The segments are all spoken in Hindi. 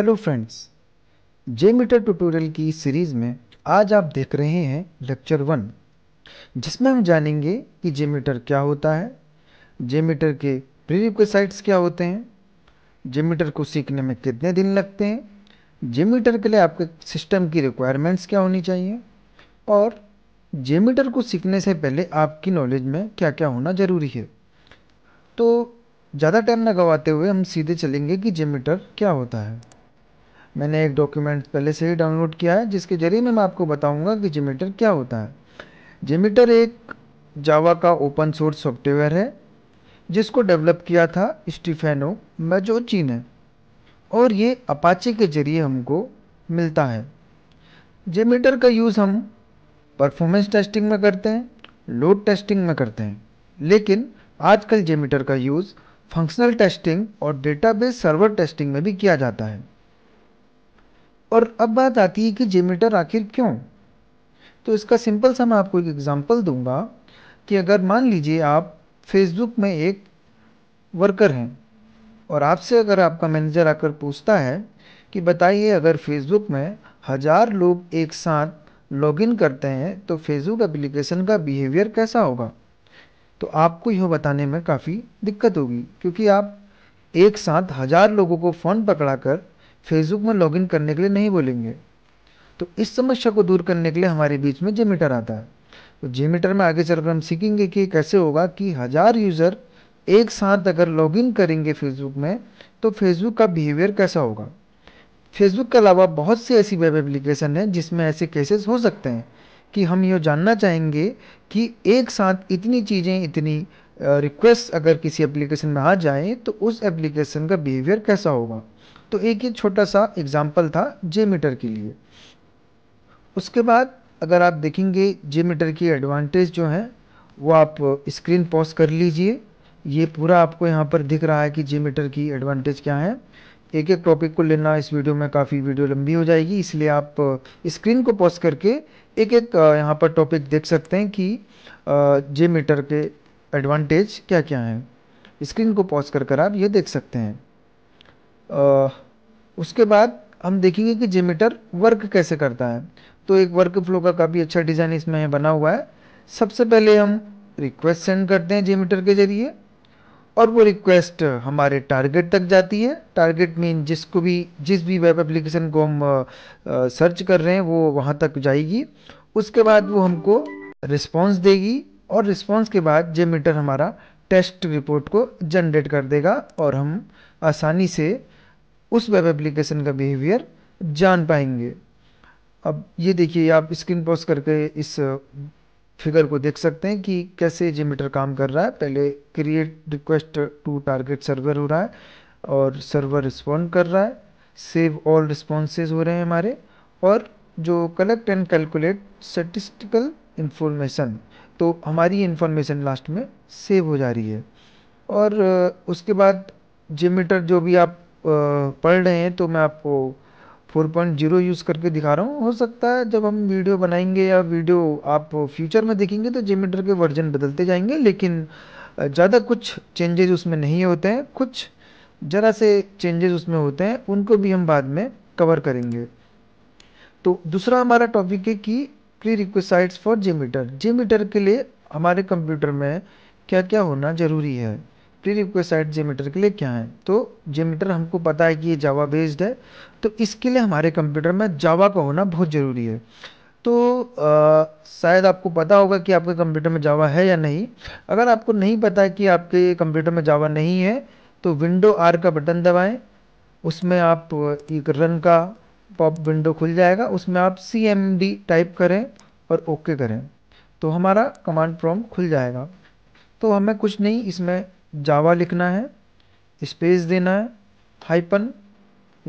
hello friends JMeter tutorial की सीरीज़ में आज आप देख रहे हैं लेक्चर वन जिसमें हम जानेंगे कि जे मीटर क्या होता है जे मीटर के साइट्स क्या होते हैं जे मीटर को सीखने में कितने दिन लगते हैं जे मीटर के लिए आपके सिस्टम की रिक्वायरमेंट्स क्या होनी चाहिए और जे मीटर को सीखने से पहले आपकी नॉलेज में क्या क्या होना ज़रूरी है तो ज़्यादा टाइम न गवाते हुए हम सीधे चलेंगे कि जे मीटर क्या होता है मैंने एक डॉक्यूमेंट पहले से ही डाउनलोड किया है जिसके ज़रिए मैं आपको बताऊंगा कि जिमीटर क्या होता है जिमीटर एक जावा का ओपन सोर्स सॉफ्टवेयर है जिसको डेवलप किया था स्टीफेनो मेजोची ने और ये अपाचे के ज़रिए हमको मिलता है जेमीटर का यूज़ हम परफॉर्मेंस टेस्टिंग में करते हैं लोड टेस्टिंग में करते हैं लेकिन आजकल जेमीटर का यूज़ फंक्शनल टेस्टिंग और डेटाबेस सर्वर टेस्टिंग में भी किया जाता है और अब बात आती है कि जेमीटर आखिर क्यों तो इसका सिंपल सा मैं आपको एक एग्ज़ाम्पल दूंगा कि अगर मान लीजिए आप फेसबुक में एक वर्कर हैं और आपसे अगर आपका मैनेजर आकर पूछता है कि बताइए अगर फेसबुक में हज़ार लोग एक साथ लॉगिन करते हैं तो फेसबुक एप्लीकेशन का बिहेवियर कैसा होगा तो आपको यह बताने में काफ़ी दिक्कत होगी क्योंकि आप एक साथ हज़ार लोगों को फ़ोन पकड़ाकर फेसबुक में लॉगिन करने के लिए नहीं बोलेंगे तो इस समस्या को दूर करने के लिए हमारे बीच में जेमीटर आता है तो जेमीटर में आगे चलकर हम सीखेंगे कि कैसे होगा कि हज़ार यूज़र एक साथ अगर लॉगिन करेंगे फेसबुक में तो फेसबुक का बिहेवियर कैसा होगा फेसबुक के अलावा बहुत सी ऐसी वेब एप्लीकेशन है जिसमें ऐसे केसेस हो सकते हैं कि हम ये जानना चाहेंगे कि एक साथ इतनी चीज़ें इतनी रिक्वेस्ट अगर किसी एप्लीकेशन में आ जाए तो उस एप्लीकेशन का बिहेवियर कैसा होगा तो एक ये छोटा सा एग्ज़ाम्पल था जे मीटर के लिए उसके बाद अगर आप देखेंगे जे मीटर की एडवांटेज जो हैं वो आप स्क्रीन पॉज कर लीजिए ये पूरा आपको यहाँ पर दिख रहा है कि जे मीटर की एडवांटेज क्या है एक एक टॉपिक को लेना इस वीडियो में काफ़ी वीडियो लंबी हो जाएगी इसलिए आप स्क्रीन को पॉज करके एक एक यहाँ पर टॉपिक देख सकते हैं कि जे मीटर के एडवांटेज क्या क्या हैं स्क्रीन को पॉज कर कर आप ये देख सकते हैं उसके बाद हम देखेंगे कि जेमीटर वर्क कैसे करता है तो एक वर्क फ्लो का काफ़ी अच्छा डिज़ाइन इसमें बना हुआ है सबसे पहले हम रिक्वेस्ट सेंड करते हैं जेमीटर के जरिए और वो रिक्वेस्ट हमारे टारगेट तक जाती है टारगेट मीन जिसको भी जिस भी वेब एप्लीकेशन को हम सर्च कर रहे हैं वो वहाँ तक जाएगी उसके बाद वो हमको रिस्पॉन्स देगी और रिस्पॉन्स के बाद जेमीटर हमारा टेस्ट रिपोर्ट को जनरेट कर देगा और हम आसानी से उस वेब एप्लीकेशन का बिहेवियर जान पाएंगे अब ये देखिए आप स्क्रीन पॉज करके इस फिगर को देख सकते हैं कि कैसे जेमीटर काम कर रहा है पहले create request to target server हो रहा है और सर्वर रिस्पॉन्ड कर रहा है सेव ऑल रिस्पॉन्सेज हो रहे हैं हमारे और जो collect and calculate statistical information तो हमारी इन्फॉर्मेशन लास्ट में सेव हो जा रही है और उसके बाद जेमीटर जो भी आप पढ़ रहे हैं तो मैं आपको 4.0 यूज़ करके दिखा रहा हूँ हो सकता है जब हम वीडियो बनाएंगे या वीडियो आप फ्यूचर में देखेंगे तो जेमीटर के वर्जन बदलते जाएंगे लेकिन ज़्यादा कुछ चेंजेज उसमें नहीं होते हैं कुछ ज़रा से चेंजेस उसमें होते हैं उनको भी हम बाद में कवर करेंगे तो दूसरा हमारा टॉपिक है कि प्री रिक्वेसाइट्स फॉर जेमीटर जेमीटर के लिए हमारे कंप्यूटर में क्या क्या होना ज़रूरी है प्री रिक्वेसाइट जेमीटर के लिए क्या है तो जेमीटर हमको पता है कि ये जावा बेस्ड है तो इसके लिए हमारे कंप्यूटर में जावा का होना बहुत ज़रूरी है तो शायद आपको पता होगा कि आपके कंप्यूटर में जावा है या नहीं अगर आपको नहीं पता है कि आपके कंप्यूटर में जावा नहीं है तो विंडो आर का बटन दबाएं उसमें आप एक रन का पॉप विंडो खुल जाएगा उसमें आप सी एम डी टाइप करें और ओके करें तो हमारा कमांड प्रॉम्प्ट खुल जाएगा तो हमें कुछ नहीं इसमें जावा लिखना है स्पेस देना है हाइपन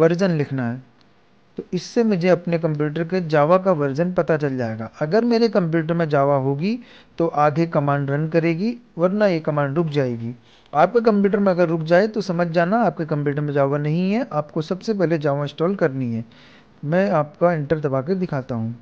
वर्जन लिखना है तो इससे मुझे अपने कंप्यूटर के जावा का वर्जन पता चल जाएगा अगर मेरे कंप्यूटर में जावा होगी तो आगे कमांड रन करेगी वरना ये कमांड रुक जाएगी आपके कंप्यूटर में अगर रुक जाए तो समझ जाना आपके कंप्यूटर में जावा नहीं है आपको सबसे पहले जावा इंस्टॉल करनी है मैं आपका इंटर दबा के दिखाता हूँ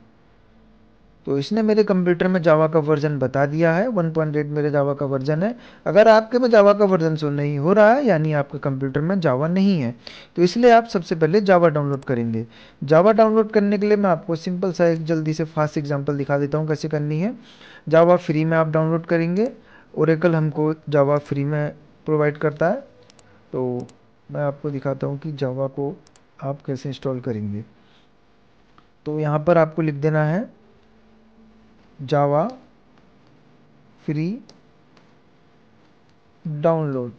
तो इसने मेरे कंप्यूटर में जावा का वर्जन बता दिया है 1.8 मेरे जावा का वर्जन है अगर आपके में जावा का वर्जन सो नहीं हो रहा है यानी आपके कंप्यूटर में जावा नहीं है तो इसलिए आप सबसे पहले जावा डाउनलोड करेंगे जावा डाउनलोड करने के लिए मैं आपको सिंपल सा एक जल्दी से फास्ट एग्जाम्पल दिखा देता हूँ कैसे करनी है जावा फ्री में आप डाउनलोड करेंगे ओरेकल हमको जावा फ्री में प्रोवाइड करता है तो मैं आपको दिखाता हूँ कि जावा को आप कैसे इंस्टॉल करेंगे तो यहाँ पर आपको लिख देना है जावा फ्री डाउनलोड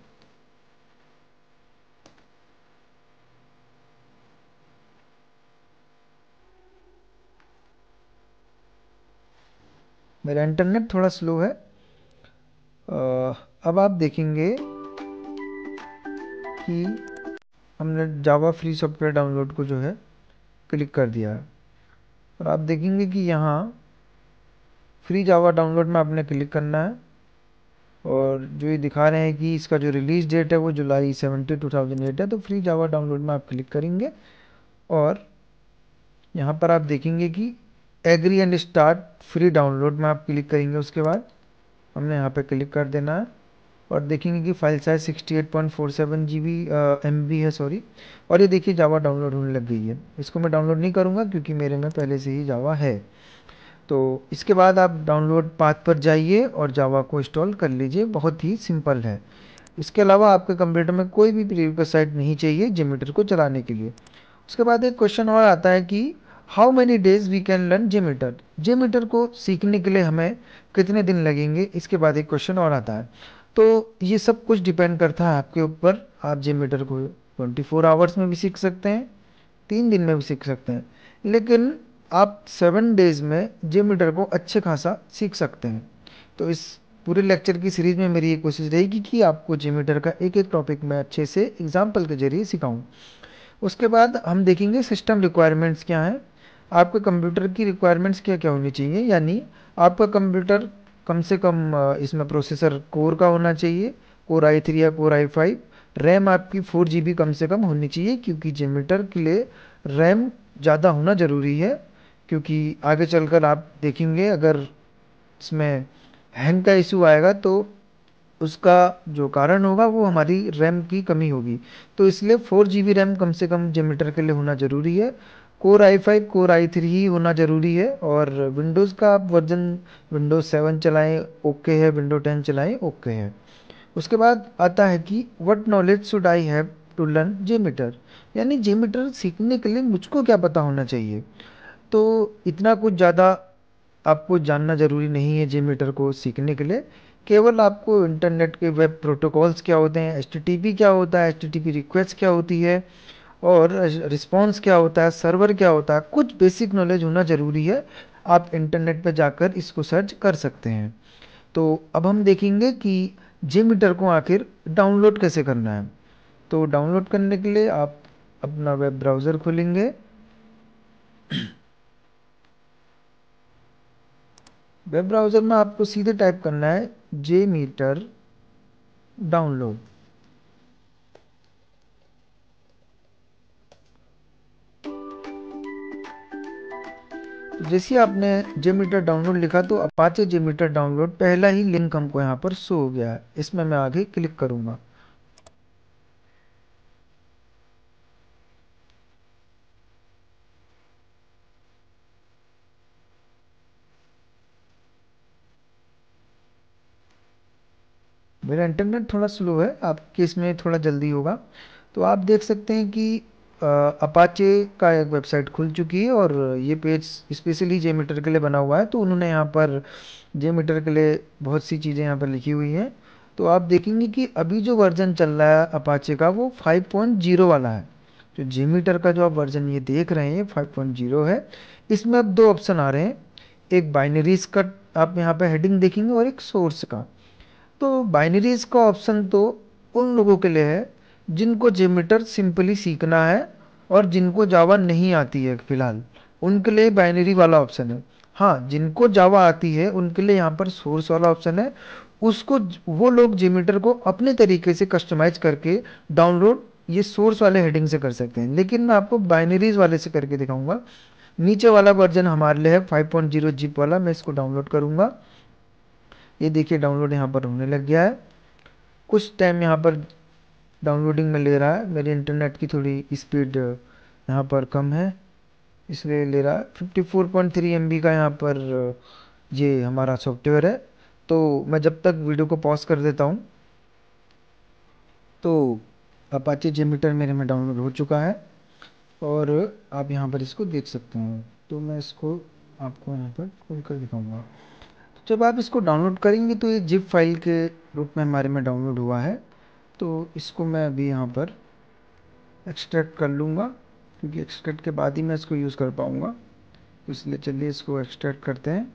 मेरा इंटरनेट थोड़ा स्लो है अब आप देखेंगे कि हमने जावा फ्री सॉफ्टवेयर डाउनलोड को जो है क्लिक कर दिया है और आप देखेंगे कि यहाँ फ्री जावा डाउनलोड में आपने क्लिक करना है और जो ये दिखा रहे हैं कि इसका जो रिलीज डेट है वो जुलाई सेवेंटी टू थाउजेंड एट है तो फ्री जावा डाउनलोड में आप क्लिक करेंगे और यहाँ पर आप देखेंगे कि agree and start free download में आप क्लिक करेंगे उसके बाद हमने यहाँ पे क्लिक कर देना है और देखेंगे कि file size sixty eight point four seven G B M B है सॉरी और ये देखिए जावा डाउनलोड होने लग गई है इसको मैं डाउनलोड नहीं करूँगा क्योंकि मेरे में पहले से ही जावा है तो इसके बाद आप डाउनलोड पाथ पर जाइए और जावा को इंस्टॉल कर लीजिए बहुत ही सिंपल है इसके अलावा आपके कंप्यूटर में कोई भी प्रीवियस साइट नहीं चाहिए जेमीटर को चलाने के लिए उसके बाद एक क्वेश्चन और आता है कि how many days we can learn JMeter JMeter को सीखने के लिए हमें कितने दिन लगेंगे इसके बाद एक क्वेश्चन और आता है तो ये सब कुछ डिपेंड करता है आपके ऊपर आप जेमीटर को ट्वेंटी फोर आवर्स में भी सीख सकते हैं तीन दिन में भी सीख सकते हैं लेकिन आप सेवन डेज़ में जिम मीटर को अच्छे खासा सीख सकते हैं तो इस पूरे लेक्चर की सीरीज़ में मेरी ये कोशिश रहेगी कि आपको जिम मीटर का एक एक टॉपिक मैं अच्छे से एग्जाम्पल के जरिए सिखाऊँ उसके बाद हम देखेंगे सिस्टम रिक्वायरमेंट्स क्या हैं आपके कंप्यूटर की रिक्वायरमेंट्स क्या क्या होनी चाहिए यानी आपका कंप्यूटर कम से कम इसमें प्रोसेसर कोर का होना चाहिए कोर आई थ्री या कोर आई फाइव रैम आपकी फोर जी बी कम से कम होनी चाहिए क्योंकि जनरेटर के लिए रैम ज़्यादा होना ज़रूरी है क्योंकि आगे चलकर आप देखेंगे अगर इसमें हैंग का इशू आएगा तो उसका जो कारण होगा वो हमारी रैम की कमी होगी तो इसलिए फोर जी बी रैम कम से कम जेमीटर के लिए होना ज़रूरी है core i five core i three ही होना ज़रूरी है और विंडोज़ का आप वर्जन विंडोज़ सेवन चलाएं ओके है विंडो टेन चलाएं ओके है उसके बाद आता है कि what knowledge should I have to learn JMeter यानी जे मीटर सीखने के लिए मुझको क्या पता होना चाहिए तो इतना कुछ ज़्यादा आपको जानना ज़रूरी नहीं है मीटर को सीखने के लिए केवल आपको इंटरनेट के वेब प्रोटोकॉल्स क्या होते हैं एच क्या होता है एच रिक्वेस्ट क्या होती है और रिस्पॉन्स क्या होता है सर्वर क्या होता है कुछ बेसिक नॉलेज होना ज़रूरी है आप इंटरनेट पर जाकर इसको सर्च कर सकते हैं तो अब हम देखेंगे कि मीटर को आखिर डाउनलोड कैसे करना है तो डाउनलोड करने के लिए आप अपना वेब ब्राउज़र खोलेंगे वेब ब्राउज़र में आपको सीधे टाइप करना है जे मीटर डाउनलोड तो जैसे आपने जे मीटर डाउनलोड लिखा तो अपाचे जे मीटर डाउनलोड पहला ही लिंक हमको यहाँ पर शो हो गया है इसमें मैं आगे क्लिक करूँगा मेरा इंटरनेट थोड़ा स्लो है आपके इसमें थोड़ा जल्दी होगा तो आप देख सकते हैं कि अपाचे का एक वेबसाइट खुल चुकी है और ये पेज स्पेशली जे मीटर के लिए बना हुआ है तो उन्होंने यहाँ पर जे मीटर के लिए बहुत सी चीज़ें यहाँ पर लिखी हुई हैं तो आप देखेंगे कि अभी जो वर्जन चल रहा है अपाचे का वो 5.0 वाला है जो जे मीटर का जो आप वर्जन ये देख रहे हैं ज़ीरो है इसमें अब दो ऑप्शन आ रहे हैं एक बाइनरीज का आप यहाँ पर हेडिंग देखेंगे और एक सोर्स का तो बाइनरीज का ऑप्शन तो उन लोगों के लिए है जिनको जेमीटर सिंपली सीखना है और जिनको जावा नहीं आती है फिलहाल उनके लिए बाइनरी वाला ऑप्शन है हाँ जिनको जावा आती है उनके लिए यहाँ पर सोर्स वाला ऑप्शन है उसको वो लोग जेमीटर को अपने तरीके से कस्टमाइज करके डाउनलोड ये सोर्स वाले हेडिंग से कर सकते हैं लेकिन मैं आपको बाइनरीज वाले से करके दिखाऊंगा नीचे वाला वर्जन हमारे लिए है फाइव पॉइंट जीरो जीप वाला मैं इसको डाउनलोड करूंगा ये देखिए डाउनलोड यहाँ पर होने लग गया है कुछ टाइम यहाँ पर डाउनलोडिंग में ले रहा है मेरे इंटरनेट की थोड़ी स्पीड यहाँ पर कम है इसलिए ले रहा है fifty four point three M B का यहाँ पर ये हमारा सॉफ्टवेयर है तो मैं जब तक वीडियो को पॉज कर देता हूँ तो जी जेमीटर मेरे में डाउनलोड हो चुका है और आप यहाँ पर इसको देख सकते हैं तो मैं इसको आपको यहाँ पर खोल कर दिखाऊँगा जब आप इसको डाउनलोड करेंगे तो ये जिप फाइल के रूप में हमारे में डाउनलोड हुआ है तो इसको मैं अभी यहाँ पर एक्सट्रैक्ट कर लूँगा क्योंकि एक्सट्रैक्ट के बाद ही मैं इसको यूज़ कर पाऊँगा तो इसलिए चलिए इसको एक्सट्रैक्ट करते हैं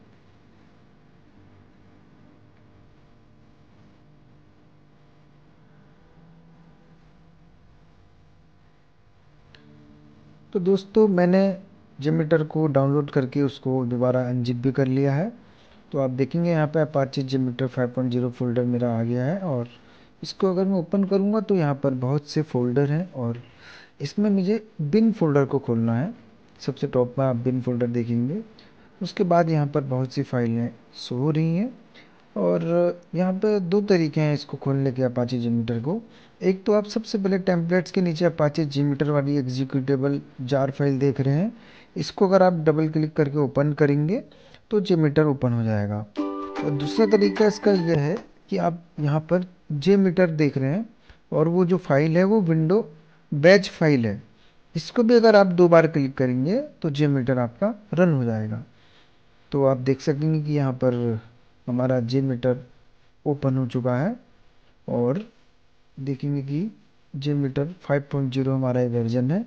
तो दोस्तों मैंने जिमीटर को डाउनलोड करके उसको दोबारा अनजिप भी कर लिया है तो आप देखेंगे यहाँ पर अपाची पॉइंट जीरो फोल्डर मेरा आ गया है और इसको अगर मैं ओपन करूँगा तो यहाँ पर बहुत से फोल्डर हैं और इसमें मुझे बिन फोल्डर को खोलना है सबसे टॉप में आप बिन फोल्डर देखेंगे उसके बाद यहाँ पर बहुत सी फाइलें शो हो रही हैं और यहाँ पर दो तरीके हैं इसको खोलने के अपाचे जीमीटर को एक तो आप सबसे पहले टेम्पलेट्स के नीचे अपाचे जीमीटर वाली एग्जीक्यूटेबल जार फाइल देख रहे हैं इसको अगर आप डबल क्लिक करके ओपन करेंगे तो जेमीटर ओपन हो जाएगा और दूसरा तरीका इसका यह है कि आप यहाँ पर जे मीटर देख रहे हैं और वो जो फाइल है वो विंडो बैच फाइल है इसको भी अगर आप दो बार क्लिक करेंगे तो मीटर आपका रन हो जाएगा तो आप देख सकेंगे कि यहाँ पर हमारा मीटर ओपन हो चुका है और देखेंगे कि पॉइंट 5.0 हमारा वर्जन है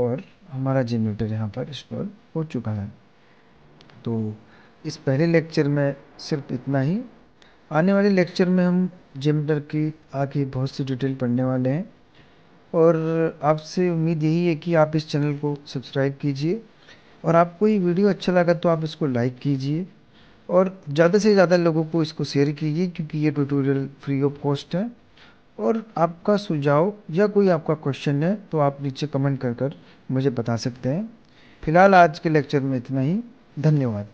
और हमारा मीटर यहाँ पर इंस्टॉल हो चुका है तो इस पहले लेक्चर में सिर्फ इतना ही आने वाले लेक्चर में हम जिमटर की आगे बहुत सी डिटेल पढ़ने वाले हैं और आपसे उम्मीद यही है कि आप इस चैनल को सब्सक्राइब कीजिए और आपको ये वीडियो अच्छा लगा तो आप इसको लाइक कीजिए और ज़्यादा से ज़्यादा लोगों को इसको शेयर कीजिए क्योंकि ये ट्यूटोरियल फ्री ऑफ कॉस्ट है और आपका सुझाव या कोई आपका क्वेश्चन है तो आप नीचे कमेंट कर कर मुझे बता सकते हैं फिलहाल आज के लेक्चर में इतना ही धन्यवाद